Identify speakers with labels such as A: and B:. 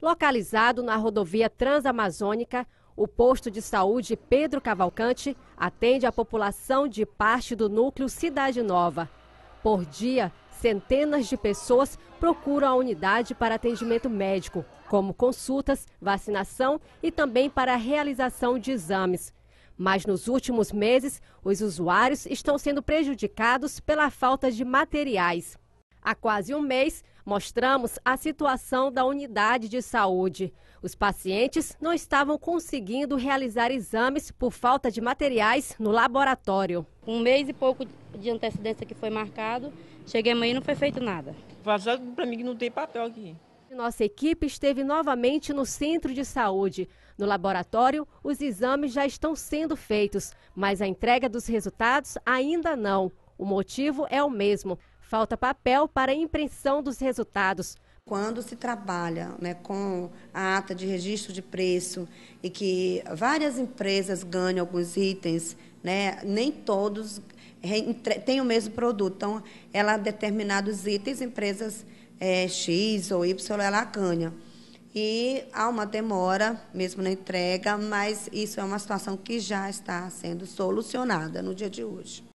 A: Localizado na rodovia Transamazônica, o posto de saúde Pedro Cavalcante atende a população de parte do núcleo Cidade Nova. Por dia, centenas de pessoas procuram a unidade para atendimento médico, como consultas, vacinação e também para a realização de exames. Mas nos últimos meses, os usuários estão sendo prejudicados pela falta de materiais. Há quase um mês, mostramos a situação da unidade de saúde. Os pacientes não estavam conseguindo realizar exames por falta de materiais no laboratório. Um mês e pouco de antecedência que foi marcado, cheguei amanhã e não foi feito nada.
B: Vazado para mim que não tem papel aqui.
A: Nossa equipe esteve novamente no centro de saúde. No laboratório, os exames já estão sendo feitos, mas a entrega dos resultados ainda não. O motivo é o
C: mesmo. Falta papel para a impressão dos resultados. Quando se trabalha né, com a ata de registro de preço e que várias empresas ganham alguns itens, né, nem todos têm o mesmo produto. Então, ela determinados itens, empresas é, X ou Y, ela ganha e há uma demora mesmo na entrega, mas isso é uma situação que já está sendo solucionada no dia de hoje.